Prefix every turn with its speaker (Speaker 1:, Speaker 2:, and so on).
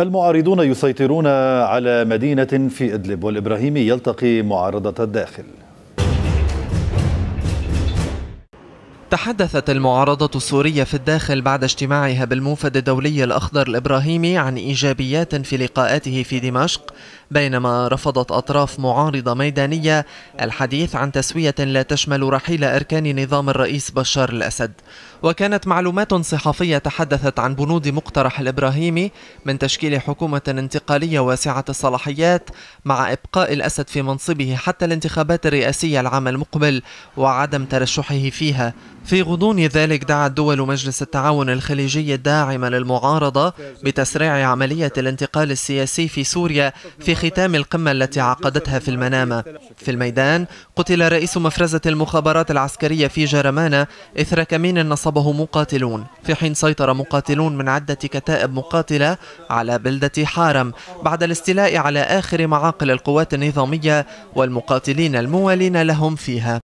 Speaker 1: المعارضون يسيطرون على مدينة في إدلب والإبراهيمي يلتقي معارضة الداخل
Speaker 2: تحدثت المعارضة السورية في الداخل بعد اجتماعها بالموفد الدولي الأخضر الإبراهيمي عن إيجابيات في لقاءاته في دمشق بينما رفضت أطراف معارضة ميدانية الحديث عن تسوية لا تشمل رحيل أركان نظام الرئيس بشار الأسد وكانت معلومات صحفية تحدثت عن بنود مقترح الإبراهيمي من تشكيل حكومة انتقالية واسعة الصلاحيات مع إبقاء الأسد في منصبه حتى الانتخابات الرئاسية العام المقبل وعدم ترشحه فيها في غضون ذلك دعت دول مجلس التعاون الخليجي الداعمة للمعارضة بتسريع عملية الانتقال السياسي في سوريا في ختام القمة التي عقدتها في المنامة في الميدان قتل رئيس مفرزة المخابرات العسكرية في جرمانة إثر كمين نصبه مقاتلون في حين سيطر مقاتلون من عدة كتائب مقاتلة على بلدة حارم بعد الاستيلاء على آخر معاقل القوات النظامية والمقاتلين الموالين لهم فيها